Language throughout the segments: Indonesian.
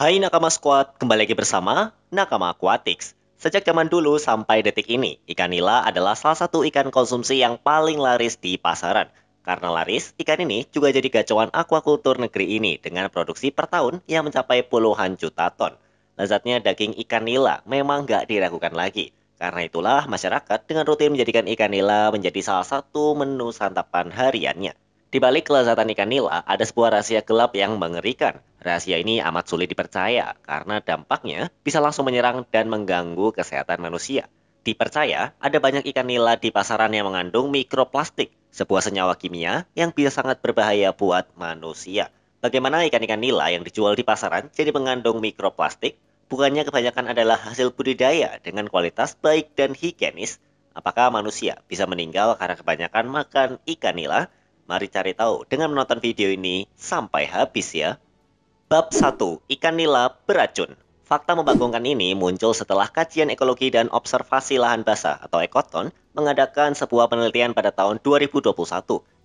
Hai Nakama Squad, kembali lagi bersama Nakama Aquatics. Sejak zaman dulu sampai detik ini, ikan nila adalah salah satu ikan konsumsi yang paling laris di pasaran. Karena laris, ikan ini juga jadi gacauan aquakultur negeri ini dengan produksi per tahun yang mencapai puluhan juta ton. Lezatnya daging ikan nila memang gak diragukan lagi. Karena itulah masyarakat dengan rutin menjadikan ikan nila menjadi salah satu menu santapan hariannya. Di balik kelezatan ikan nila, ada sebuah rahasia gelap yang mengerikan. Rahasia ini amat sulit dipercaya karena dampaknya bisa langsung menyerang dan mengganggu kesehatan manusia. Dipercaya, ada banyak ikan nila di pasaran yang mengandung mikroplastik, sebuah senyawa kimia yang bisa sangat berbahaya buat manusia. Bagaimana ikan-ikan nila yang dijual di pasaran jadi mengandung mikroplastik? Bukannya kebanyakan adalah hasil budidaya dengan kualitas baik dan higienis? Apakah manusia bisa meninggal karena kebanyakan makan ikan nila? Mari cari tahu dengan menonton video ini sampai habis ya. Bab 1. Ikan nila beracun. Fakta membangunkan ini muncul setelah kajian ekologi dan observasi lahan basah atau ekoton mengadakan sebuah penelitian pada tahun 2021.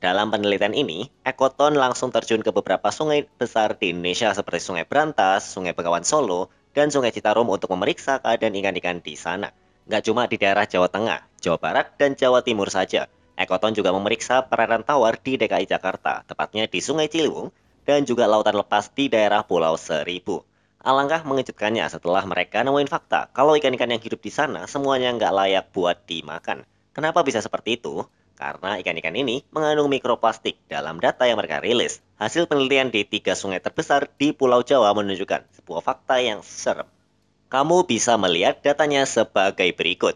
Dalam penelitian ini, ekoton langsung terjun ke beberapa sungai besar di Indonesia seperti Sungai Berantas, Sungai Begawan Solo, dan Sungai Citarum untuk memeriksa keadaan ikan-ikan di sana. Gak cuma di daerah Jawa Tengah, Jawa Barat, dan Jawa Timur saja. Ekoton juga memeriksa perairan tawar di DKI Jakarta, tepatnya di Sungai Ciliwung, dan juga lautan lepas di daerah Pulau Seribu. Alangkah mengejutkannya setelah mereka nemuin fakta kalau ikan-ikan yang hidup di sana semuanya nggak layak buat dimakan. Kenapa bisa seperti itu? Karena ikan-ikan ini mengandung mikroplastik dalam data yang mereka rilis. Hasil penelitian di tiga sungai terbesar di Pulau Jawa menunjukkan sebuah fakta yang serem. Kamu bisa melihat datanya sebagai berikut.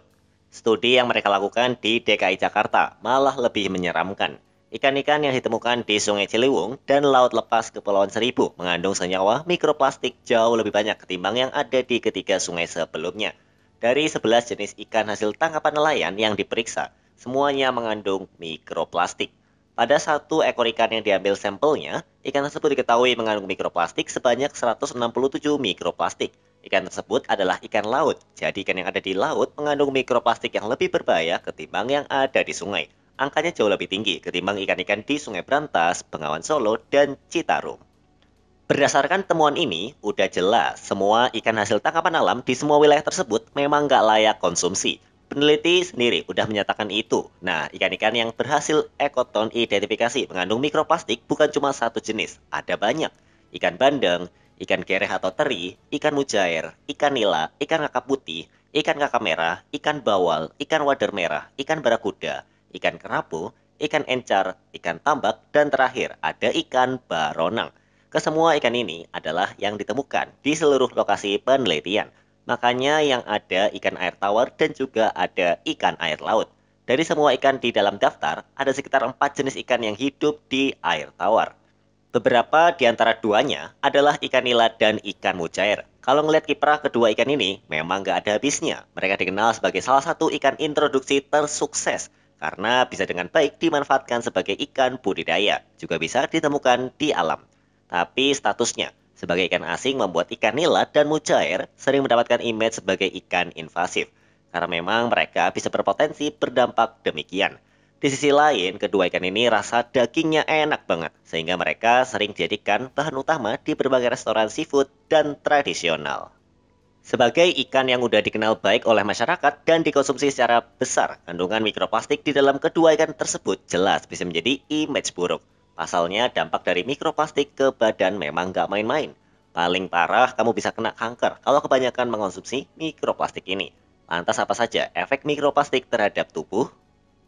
Studi yang mereka lakukan di DKI Jakarta malah lebih menyeramkan. Ikan-ikan yang ditemukan di Sungai Ciliwung dan Laut Lepas Kepulauan Seribu mengandung senyawa mikroplastik jauh lebih banyak ketimbang yang ada di ketiga sungai sebelumnya. Dari 11 jenis ikan hasil tangkapan nelayan yang diperiksa, semuanya mengandung mikroplastik. Pada satu ekor ikan yang diambil sampelnya, ikan tersebut diketahui mengandung mikroplastik sebanyak 167 mikroplastik. Ikan tersebut adalah ikan laut, jadi ikan yang ada di laut mengandung mikroplastik yang lebih berbahaya ketimbang yang ada di sungai. Angkanya jauh lebih tinggi ketimbang ikan-ikan di Sungai Brantas, Bengawan Solo, dan Citarum. Berdasarkan temuan ini, udah jelas semua ikan hasil tangkapan alam di semua wilayah tersebut memang nggak layak konsumsi. Peneliti sendiri udah menyatakan itu. Nah, ikan-ikan yang berhasil ekoton identifikasi mengandung mikroplastik bukan cuma satu jenis, ada banyak. Ikan bandeng, ikan kereh atau teri, ikan mujair, ikan nila, ikan kakap putih, ikan kakap merah, ikan bawal, ikan wader merah, ikan barakuda, ikan kerapu, ikan encar, ikan tambak, dan terakhir ada ikan baronang. Kesemua ikan ini adalah yang ditemukan di seluruh lokasi penelitian. Makanya yang ada ikan air tawar dan juga ada ikan air laut. Dari semua ikan di dalam daftar, ada sekitar 4 jenis ikan yang hidup di air tawar. Beberapa di antara duanya adalah ikan nila dan ikan mujair. Kalau ngelihat kiprah kedua ikan ini, memang nggak ada habisnya. Mereka dikenal sebagai salah satu ikan introduksi tersukses karena bisa dengan baik dimanfaatkan sebagai ikan budidaya. Juga bisa ditemukan di alam. Tapi statusnya sebagai ikan asing membuat ikan nila dan mujair sering mendapatkan image sebagai ikan invasif. Karena memang mereka bisa berpotensi berdampak demikian. Di sisi lain, kedua ikan ini rasa dagingnya enak banget, sehingga mereka sering dijadikan bahan utama di berbagai restoran seafood dan tradisional. Sebagai ikan yang sudah dikenal baik oleh masyarakat dan dikonsumsi secara besar, kandungan mikroplastik di dalam kedua ikan tersebut jelas bisa menjadi image buruk. Pasalnya, dampak dari mikroplastik ke badan memang gak main-main. Paling parah, kamu bisa kena kanker kalau kebanyakan mengonsumsi mikroplastik ini. Lantas apa saja efek mikroplastik terhadap tubuh?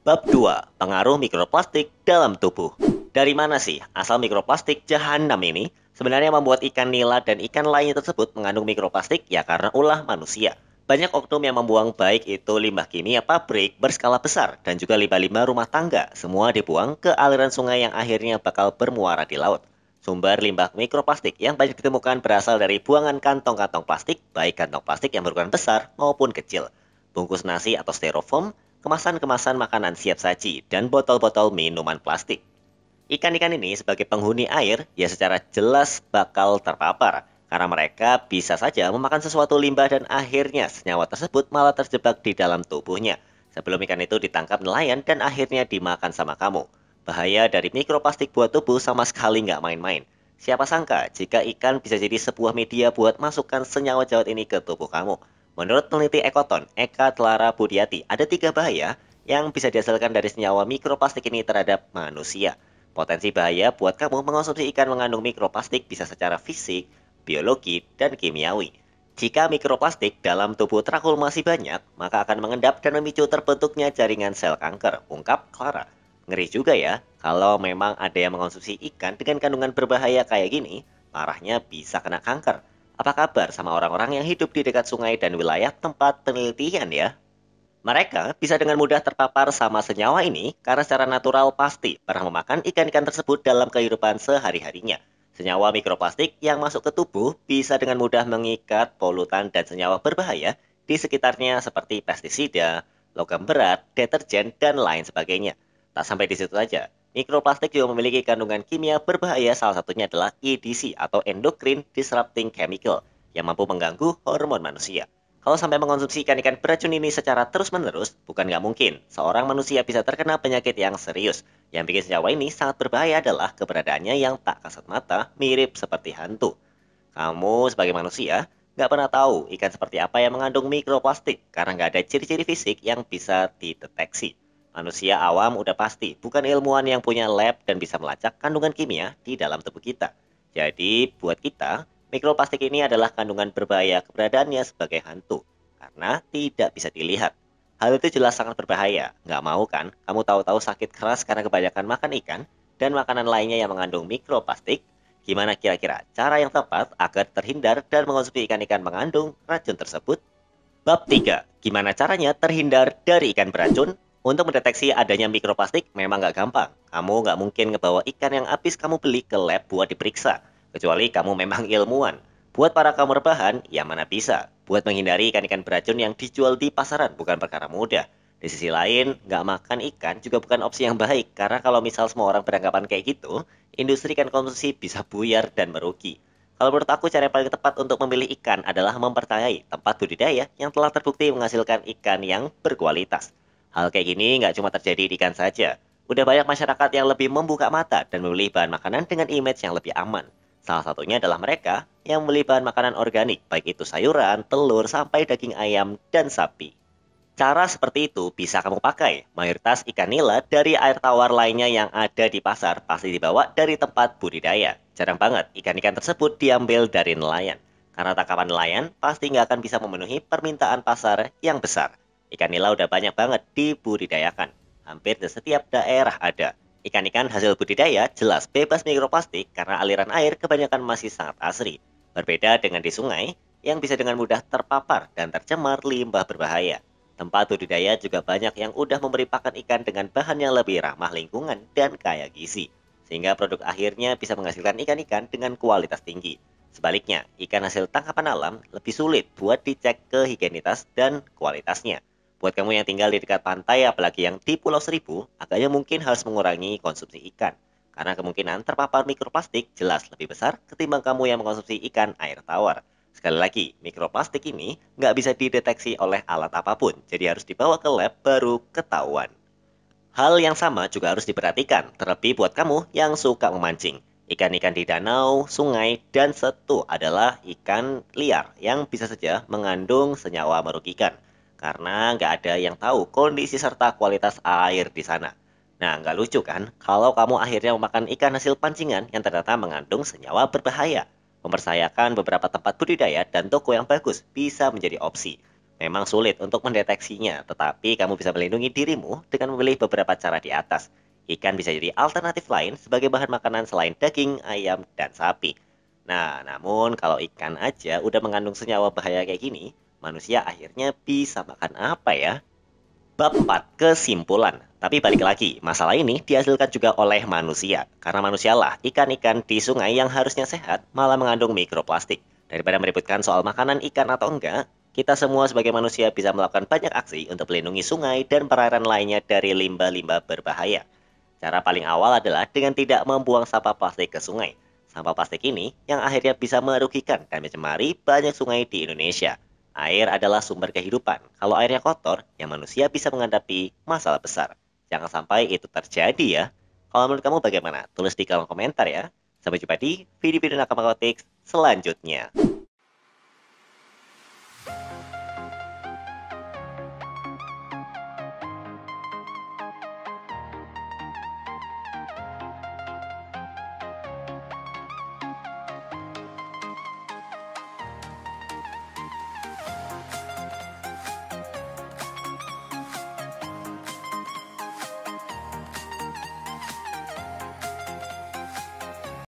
Bab 2. Pengaruh mikroplastik dalam tubuh. Dari mana sih asal mikroplastik jahanam ini? Sebenarnya membuat ikan nila dan ikan lainnya tersebut mengandung mikroplastik ya karena ulah manusia. Banyak oknum yang membuang baik itu limbah kimia pabrik berskala besar dan juga limbah-limbah rumah tangga. Semua dibuang ke aliran sungai yang akhirnya bakal bermuara di laut. Sumber limbah mikroplastik yang banyak ditemukan berasal dari buangan kantong-kantong plastik, baik kantong plastik yang berukuran besar maupun kecil, bungkus nasi atau styrofoam, kemasan-kemasan makanan siap saji, dan botol-botol minuman plastik. Ikan-ikan ini sebagai penghuni air ya secara jelas bakal terpapar karena mereka bisa saja memakan sesuatu limbah dan akhirnya senyawa tersebut malah terjebak di dalam tubuhnya sebelum ikan itu ditangkap nelayan dan akhirnya dimakan sama kamu. Bahaya dari mikroplastik buat tubuh sama sekali nggak main-main. Siapa sangka jika ikan bisa jadi sebuah media buat masukkan senyawa jawat ini ke tubuh kamu. Menurut peneliti Ekoton, Eka Telara Budiati, ada tiga bahaya yang bisa dihasilkan dari senyawa mikroplastik ini terhadap manusia. Potensi bahaya buat kamu mengonsumsi ikan mengandung mikroplastik bisa secara fisik, biologi, dan kimiawi. Jika mikroplastik dalam tubuh trakul masih banyak, maka akan mengendap dan memicu terbentuknya jaringan sel kanker, ungkap Clara. Ngeri juga ya, kalau memang ada yang mengonsumsi ikan dengan kandungan berbahaya kayak gini, parahnya bisa kena kanker. Apa kabar sama orang-orang yang hidup di dekat sungai dan wilayah tempat penelitian ya? Mereka bisa dengan mudah terpapar sama senyawa ini karena secara natural pasti pernah memakan ikan-ikan tersebut dalam kehidupan sehari-harinya. Senyawa mikroplastik yang masuk ke tubuh bisa dengan mudah mengikat polutan dan senyawa berbahaya di sekitarnya seperti pestisida, logam berat, deterjen, dan lain sebagainya. Tak sampai di situ saja, Mikroplastik juga memiliki kandungan kimia berbahaya salah satunya adalah EDC atau endocrine disrupting chemical yang mampu mengganggu hormon manusia. Kalau sampai mengonsumsi ikan-ikan beracun ini secara terus-menerus, bukan nggak mungkin seorang manusia bisa terkena penyakit yang serius. Yang bikin senyawa ini sangat berbahaya adalah keberadaannya yang tak kasat mata, mirip seperti hantu. Kamu sebagai manusia nggak pernah tahu ikan seperti apa yang mengandung mikroplastik karena nggak ada ciri-ciri fisik yang bisa dideteksi. Manusia awam udah pasti, bukan ilmuwan yang punya lab dan bisa melacak kandungan kimia di dalam tubuh kita. Jadi, buat kita, mikroplastik ini adalah kandungan berbahaya keberadaannya sebagai hantu, karena tidak bisa dilihat. Hal itu jelas sangat berbahaya. Nggak mau kan? Kamu tahu-tahu sakit keras karena kebanyakan makan ikan dan makanan lainnya yang mengandung mikroplastik? Gimana kira-kira cara yang tepat agar terhindar dan mengonsumsi ikan-ikan mengandung racun tersebut? Bab 3. Gimana caranya terhindar dari ikan beracun? Untuk mendeteksi adanya mikroplastik memang nggak gampang. Kamu nggak mungkin ngebawa ikan yang habis kamu beli ke lab buat diperiksa. Kecuali kamu memang ilmuwan. Buat para kamu rebahan, ya mana bisa. Buat menghindari ikan-ikan beracun yang dijual di pasaran bukan perkara mudah. Di sisi lain, nggak makan ikan juga bukan opsi yang baik. Karena kalau misal semua orang beranggapan kayak gitu, industri ikan konsumsi bisa buyar dan merugi. Kalau menurut aku cara yang paling tepat untuk memilih ikan adalah mempertanyai tempat budidaya yang telah terbukti menghasilkan ikan yang berkualitas. Hal kayak gini nggak cuma terjadi di ikan saja. Udah banyak masyarakat yang lebih membuka mata dan memilih bahan makanan dengan image yang lebih aman. Salah satunya adalah mereka yang membeli bahan makanan organik, baik itu sayuran, telur, sampai daging ayam dan sapi. Cara seperti itu bisa kamu pakai. Mayoritas ikan nila dari air tawar lainnya yang ada di pasar pasti dibawa dari tempat budidaya. Jarang banget ikan-ikan tersebut diambil dari nelayan. Karena tangkapan nelayan pasti nggak akan bisa memenuhi permintaan pasar yang besar. Ikan nila udah banyak banget dibudidayakan. Hampir di setiap daerah ada. Ikan-ikan hasil budidaya jelas bebas mikroplastik karena aliran air kebanyakan masih sangat asri. Berbeda dengan di sungai, yang bisa dengan mudah terpapar dan tercemar limbah berbahaya. Tempat budidaya juga banyak yang udah memberi pakan ikan dengan bahan yang lebih ramah lingkungan dan kaya gizi. Sehingga produk akhirnya bisa menghasilkan ikan-ikan dengan kualitas tinggi. Sebaliknya, ikan hasil tangkapan alam lebih sulit buat dicek ke higienitas dan kualitasnya. Buat kamu yang tinggal di dekat pantai, apalagi yang di Pulau Seribu, agaknya mungkin harus mengurangi konsumsi ikan. Karena kemungkinan terpapar mikroplastik jelas lebih besar ketimbang kamu yang mengkonsumsi ikan air tawar. Sekali lagi, mikroplastik ini nggak bisa dideteksi oleh alat apapun, jadi harus dibawa ke lab baru ketahuan. Hal yang sama juga harus diperhatikan, terlebih buat kamu yang suka memancing. Ikan-ikan di danau, sungai, dan setu adalah ikan liar yang bisa saja mengandung senyawa merugikan karena nggak ada yang tahu kondisi serta kualitas air di sana. Nah, nggak lucu kan kalau kamu akhirnya memakan ikan hasil pancingan yang ternyata mengandung senyawa berbahaya. Mempersayakan beberapa tempat budidaya dan toko yang bagus bisa menjadi opsi. Memang sulit untuk mendeteksinya, tetapi kamu bisa melindungi dirimu dengan memilih beberapa cara di atas. Ikan bisa jadi alternatif lain sebagai bahan makanan selain daging, ayam, dan sapi. Nah, namun kalau ikan aja udah mengandung senyawa bahaya kayak gini, manusia akhirnya bisa makan apa ya? Bab 4. Kesimpulan. Tapi balik lagi, masalah ini dihasilkan juga oleh manusia. Karena manusialah ikan-ikan di sungai yang harusnya sehat malah mengandung mikroplastik. Daripada meributkan soal makanan ikan atau enggak, kita semua sebagai manusia bisa melakukan banyak aksi untuk melindungi sungai dan perairan lainnya dari limbah-limbah berbahaya. Cara paling awal adalah dengan tidak membuang sampah plastik ke sungai. Sampah plastik ini yang akhirnya bisa merugikan dan mencemari banyak sungai di Indonesia. Air adalah sumber kehidupan. Kalau airnya kotor, ya manusia bisa menghadapi masalah besar. Jangan sampai itu terjadi ya. Kalau menurut kamu bagaimana? Tulis di kolom komentar ya. Sampai jumpa di video-video Nakama Kotik selanjutnya.